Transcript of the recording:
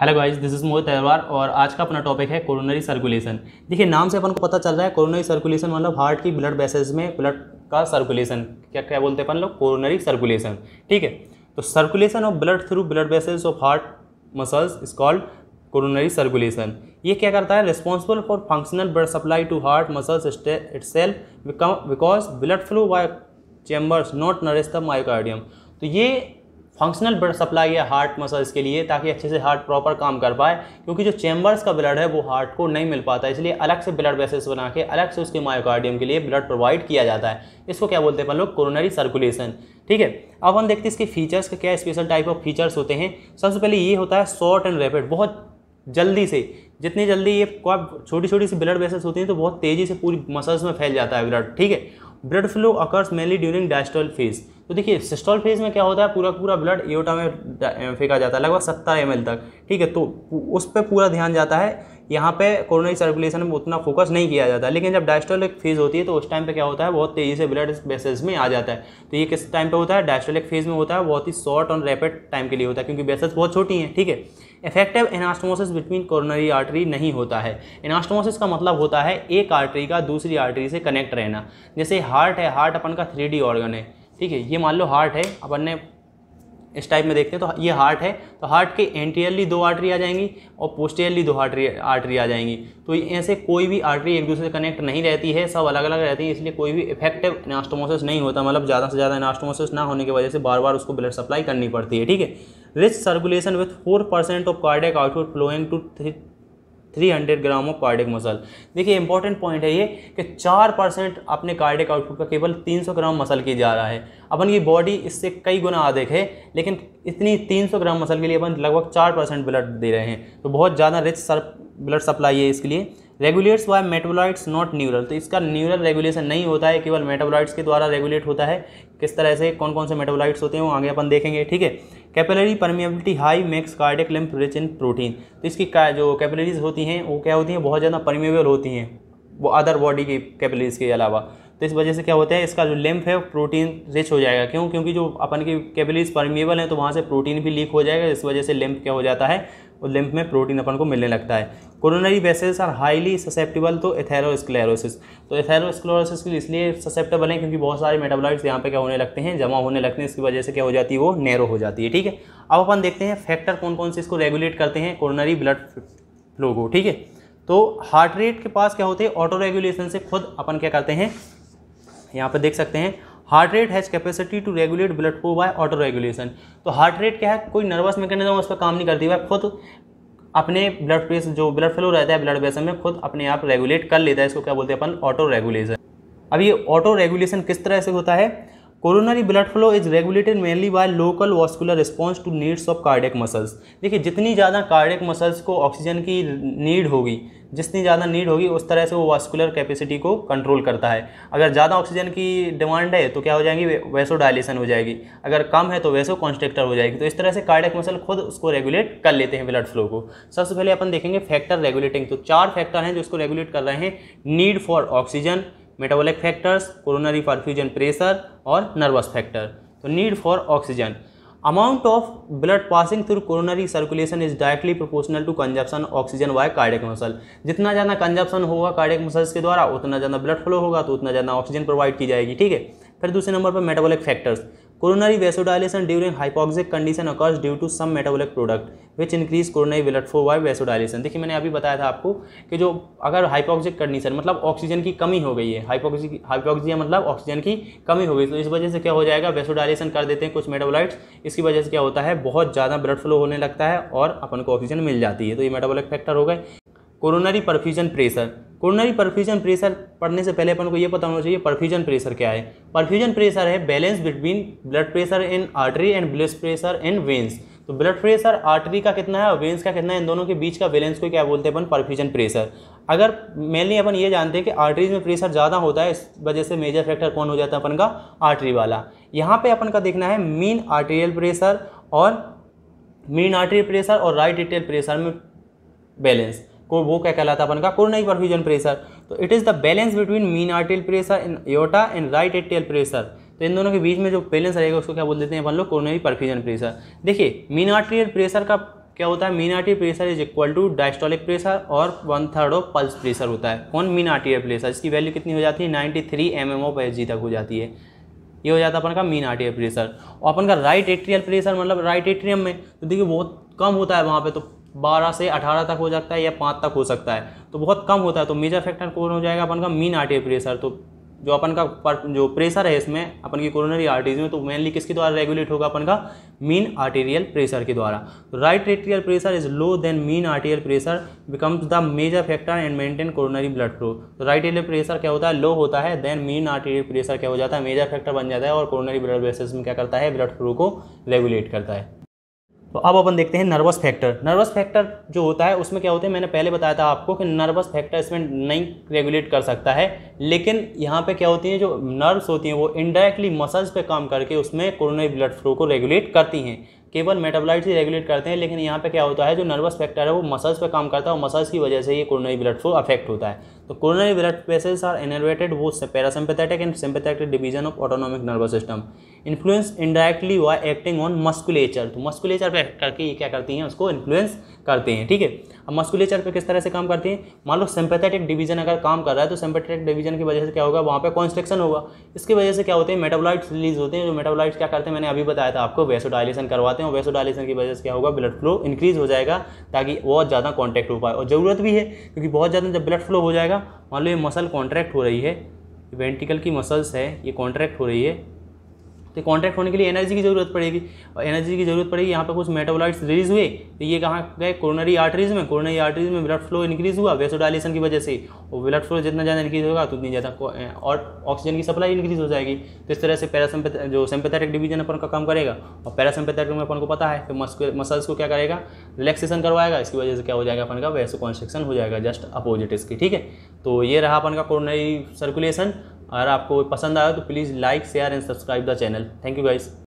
Hello guys this is Mohit तैयार और आज का अपना टॉपिक है कोरोनरी सर्कुलेशन देखिए नाम से अपन को पता चल रहा है कोरोनरी सर्कुलेशन मतलब हार्ट की ब्लड वेसेस में ब्लड का सर्कुलेशन क्या क्या बोलते हैं अपन लोग कोरोनरी सर्कुलेशन ठीक है तो circulation of blood through blood वेसेस of heart muscles is called coronary circulation ये क्या करता है responsible for functional blood supply to heart muscles itself because blood flow by chambers not nourish the myocardium तो ये functional blood supply है heart muscles के लिए ताकि अच्छे से हार्ट प्रॉपर काम कर पाए क्योंकि जो चैम्बर्स का ब्लड है वो हार्ट को नहीं मिल पाता इसलिए अलग से ब्लड वेसेस बना के अलग से उसके मायोकार्डियम के लिए ब्लड प्रोवाइड किया जाता है इसको क्या बोलते हैं अपन लोग कोरोनरी सर्कुलेशन ठीक है अब हम देखते हैं इसके फीचर्स का क्या स्पेशल टाइप ऑफ फीचर्स होते हैं सबसे पहले ये होता है शॉर्ट एंड रैपिड बहुत जल्दी से जितनी जल्दी ये छोटी छोटी सी ब्लड वेसेस होती हैं तो बहुत तेज़ी से पूरी मसल्स में फैल जाता है ब्लड ठीक है blood flow occurs mainly during diastole phase तो देखिए सिस्टॉल फेज में क्या होता है पूरा पूरा ब्लड एओटा में फेंका जाता है लगभग सत्तर एम तक ठीक है तो उस पर पूरा ध्यान जाता है यहाँ पे कोरोनरी सर्कुलेशन में उतना फोकस नहीं किया जाता लेकिन जब डायस्टोलिक फेज होती है तो उस टाइम पे क्या होता है बहुत तेज़ी से ब्लड बेसेस में आ जाता है तो ये किस टाइम पे होता है डायस्टोलिक फेज में होता है बहुत ही शॉर्ट और रैपिड टाइम के लिए होता है क्योंकि बेसेज बहुत छोटी हैं ठीक है थीके? Effective anastomosis between coronary artery नहीं होता है एनास्टोमोसिस का मतलब होता है एक आर्टरी का दूसरी आर्टरी से कनेक्ट रहना जैसे हार्ट है हार्ट अपन का थ्री डी ऑर्गन है ठीक है ये मान लो हार्ट है अपन ने इस टाइप में देखते हैं तो ये हार्ट है तो हार्ट के एंटीरियरली दो आर्टरी आ जाएंगी और पोस्टियरली दो आर्टरी आर्टरी आ जाएंगी तो ऐसे कोई भी आर्टरी एक दूसरे से कनेक्ट नहीं रहती है सब अलग अलग रहती है इसलिए कोई भी इफेक्टिव एनास्टोमोसिस नहीं होता मतलब ज़्यादा से ज़्यादा एनास्टोमोसिस ना होने की वजह से बार बार उसको ब्लड सप्लाई करनी पड़ती है ठीक है rich circulation with four percent of cardiac output flowing to three hundred gram of cardiac muscle देखिए इंपॉर्टेंट पॉइंट है ये कि चार परसेंट अपने कार्डिक आउटपुट का केवल तीन सौ ग्राम मसल की जा रहा है अपन की बॉडी इससे कई गुना अधिक है लेकिन इतनी तीन सौ ग्राम मसल के लिए अपन लगभग चार परसेंट ब्लड दे रहे हैं तो बहुत ज़्यादा रिच सर ब्लड सप्लाई है इसके लिए regulates by metabolites not neural तो इसका न्यूरल रेगुलेशन नहीं होता है केवल मेटाबोलाइट्स के द्वारा रेगुलेट होता है किस तरह से कौन कौन से मेटाबोलाइट्स होते हैं वो आगे अपन देखेंगे ठीक है capillary permeability high makes cardiac lymph rich in protein तो इसकी जो कैपिलरीज होती हैं वो क्या होती हैं बहुत ज़्यादा परमिएबल होती हैं वो अदर बॉडी की कैपिलरीज के अलावा तो इस वजह से क्या होता है इसका जो लिम्फ है प्रोटीन रिच हो जाएगा क्यों क्योंकि जो अपन की कैपिलरीज परमिएबल हैं तो वहाँ से प्रोटीन भी लीक हो जाएगा इस वजह से लिम्फ क्या हो जाता है और लिम्फ में प्रोटीन अपन को मिलने लगता है coronary vessels are highly susceptible तो एथेरोस्क्लेरोसिस तो एथेरोस्क्लेरोसिस के इसलिए ससेप्टेबल है क्योंकि बहुत सारे मेटाबोलाइट्स यहाँ पे क्या होने लगते हैं जमा होने लगते हैं इसकी वजह से क्या हो जाती है वो नैरो हो जाती है ठीक है अब अपन देखते हैं फैक्टर कौन कौन से इसको रेगुलेट करते हैं कोरोनरी ब्लड फ्लो को ठीक है तो हार्ट रेट के पास क्या होते हैं ऑटो रेगुलेशन से खुद अपन क्या करते हैं यहाँ पर देख सकते हैं heart rate has capacity to regulate blood flow by autoregulation तो हार्ट रेट क्या है कोई नर्वस मैकेनिज्म उस पर काम नहीं करती वह खुद अपने ब्लड प्रेशर जो ब्लड फ्लो रहता है ब्लड प्रेशर में खुद अपने आप रेगुलेट कर लेता है इसको क्या बोलते हैं अपन ऑटो रेगुलेशन अब ये ऑटो रेगुलेशन किस तरह से होता है coronary blood flow is regulated mainly by local vascular response to needs of cardiac muscles देखिए जितनी ज़्यादा कार्डियक मसल्स को ऑक्सीजन की नीड होगी जितनी ज़्यादा नीड होगी उस तरह से वो वास्कुलर कैपेसिटी को कंट्रोल करता है अगर ज़्यादा ऑक्सीजन की डिमांड है तो क्या हो जाएगी वैसो डायलेशन हो जाएगी अगर कम है तो वैसो कॉन्स्ट्रक्टर हो जाएगी तो इस तरह से कार्डियक मसल खुद उसको रेगुलेट कर लेते हैं ब्लड फ्लो को सबसे पहले अपन देखेंगे फैक्टर रेगुलेटिंग तो चार फैक्टर हैं जो इसको रेगुलेट कर रहे हैं need for oxygen metabolic factors coronary perfusion pressure और नर्वस फैक्टर तो need for oxygen amount of blood passing through coronary circulation is directly proportional to consumption oxygen by cardiac muscle जितना ज़्यादा कंजप्शन होगा cardiac muscles के द्वारा उतना ज़्यादा blood flow होगा तो उतना ज़्यादा ऑक्सीजन प्रोवाइड की जाएगी ठीक है फिर दूसरे नंबर पर metabolic factors coronary vasodilation during hypoxic condition occurs due to some metabolic product which increase coronary blood flow by vasodilation देखिए मैंने अभी बताया था आपको कि जो अगर हाइपोक्सिक कंडीशन मतलब ऑक्सीजन की कमी हो गई है हाइपोक्सिक हाइपोक्सिया मतलब ऑक्सीजन की कमी हो गई तो इस वजह से क्या हो जाएगा वेसोडाइलेशन कर देते हैं कुछ मेटाबोलाइट्स इसकी वजह से क्या होता है बहुत ज़्यादा ब्लड फ्लो होने लगता है और अपन को ऑक्सीजन मिल जाती है तो ये मेटाबोलिक फैक्टर हो गए coronary perfusion pressure coronary perfusion pressure पढ़ने से पहले अपन को ये पता होना चाहिए परफ्यूजन प्रेशर क्या है परफ्यूजन प्रेशर है balance between blood pressure in artery and blood pressure in veins तो ब्लड प्रेशर आर्टरी का कितना है और वेंस का कितना है इन दोनों के बीच का बैलेंस को क्या बोलते हैं अपन परफ्यूजन प्रेशर अगर मेनली अपन ये जानते हैं कि आर्टरीज में प्रेशर ज़्यादा होता है इस वजह से मेजर फैक्टर कौन हो जाता है अपन का आर्टरी वाला यहाँ पे अपन का देखना है मीन आर्टेरियल प्रेशर और मीन आर्टरी प्रेशर और राइट डिटेल प्रेशर में बैलेंस को वो क्या कहलाता है अपन का कोरोनाई परफ्यूजन प्रेशर तो it is the balance between mean arterial pressure in aorta and right atrial pressure तो इन दोनों के बीच में जो बैलेंस रहेगा उसको क्या बोल देते हैं अपन लोग कोरोनाई परफ्यूजन प्रेशर देखिए मीन आर्टियल प्रेशर का क्या होता है mean arterial pressure is equal to diastolic pressure और one third of pulse pressure होता है कौन मीन आर्टियल प्रेशर इसकी वैल्यू कितनी हो जाती है ninety three M M O H G तक हो जाती है ये हो जाता है अपन का मीन आर्टियल प्रेशर और अपन का राइट एट्रियल प्रेशर मतलब राइट एट्रियम में तो देखिए बहुत कम होता है वहाँ पे तो बारह से अठारह तक हो सकता है या पाँच तक हो सकता है तो बहुत कम होता है तो मेजर फैक्टर कौन हो जाएगा अपन का मीन आर्टेरी प्रेशर तो जो अपन का जो प्रेशर है इसमें अपन की कोरोनरी आर्टरीज में तो मेनली किसके द्वारा रेगुलेट होगा अपन का मीन आर्टेरियल प्रेशर के द्वारा right atrial pressure is low then mean arterial pressure becomes the major factor and maintain coronary blood flow तो राइट एट्रियल प्रेशर क्या होता है लो होता है देन मीन आर्टेरियल प्रेशर क्या हो जाता है मेजर फैक्टर बन जाता है और कोरोनरी ब्लड वेसेस में क्या करता है ब्लड फ्लो को रेगुलेट करता है तो अब अपन देखते हैं नर्वस फैक्टर नर्वस फैक्टर जो होता है उसमें क्या होता है मैंने पहले बताया था आपको कि नर्वस फैक्टर इसमें नहीं रेगुलेट कर सकता है लेकिन यहाँ पे क्या होती हैं जो नर्व्स होती हैं वो इनडायरेक्टली मसल्स पे काम करके उसमें कोरोनरी ब्लड फ्लो को रेगुलेट करती हैं केवल मेटाबोलाइट ही रेगुलेट करते हैं लेकिन यहाँ पे क्या होता है जो नर्वस फैक्टर है वो मसल्स पे काम करता है और मसल्स की वजह से ये कोरोनरी ब्लड फ्लो अफेक्ट होता है तो कोरोनरी ब्लड पेसेस आर एनर्वेटेड वो parasympathetic and sympathetic division of autonomic nervous system influence indirectly हुआ एक्टिंग ऑन मस्कुलेचर तो मस्कुलेचर पे करके ये क्या करती हैं उसको इन्फ्लुएंस करते हैं ठीक है अब मस्कुलेचर पर किस तरह से काम करती हैं मान लो सिम्पथेटिक डिवीजन अगर काम कर रहा है तो सिम्पथेटिक डिवीजन की वजह से क्या होगा वहाँ पर कॉन्स्ट्रक्शन होगा इसकी वजह से क्या होते हैं मेटाबोलाइट्स रिलीज होते हैं जो मेटाबोलाइट्स क्या करते हैं मैंने अभी बताया था आपको डायलेशन करवाते हैं हो वैसो की वजह से क्या होगा ब्लड फ्लो इंक्रीज़ हो जाएगा ताकि बहुत ज़्यादा कॉन्टैक्ट हो पाए और ज़रूरत भी है क्योंकि बहुत ज़्यादा जब ब्लड फ्लो हो जाएगा मान लो ये मसल कॉन्ट्रैक्ट हो रही है वेंटिकल की मसल्स है ये कॉन्ट्रैक्ट हो रही है तो कॉन्ट्रैक्ट होने के लिए एनर्जी की ज़रूरत पड़ेगी और एनर्जी की ज़रूरत पड़ेगी यहाँ पर कुछ मेटाबोलाइट्स रिलीज हुए तो ये कहाँ गए कोरोनरी आर्टरीज में कोरोनरी आर्टरीज में ब्लड फ्लो इंक्रीज हुआ वेसोडाइलेशन की वजह से और ब्लड फ्लो जितना ज़्यादा इंक्रीज होगा उतनी ज़्यादा और ऑक्सीजन की सप्लाई इंक्रीज हो जाएगी तो इस तरह से पैरासम्पे जो सिंपथेटिक डिवीजन अपन का काम करेगा और पैरासम्पथेटिक में अपन को पता है तो मसल्स को क्या करेगा रिलैक्सेशन करवाएगा इसकी वजह से क्या हो जाएगा अपन का वैसो कॉन्स्ट्रक्शन हो जाएगा जस्ट अपोजिट इसकी ठीक है तो ये रहा अपन का कोरोनरी सर्कुलेशन अगर आपको पसंद आया तो please like share and subscribe the channel thank you guys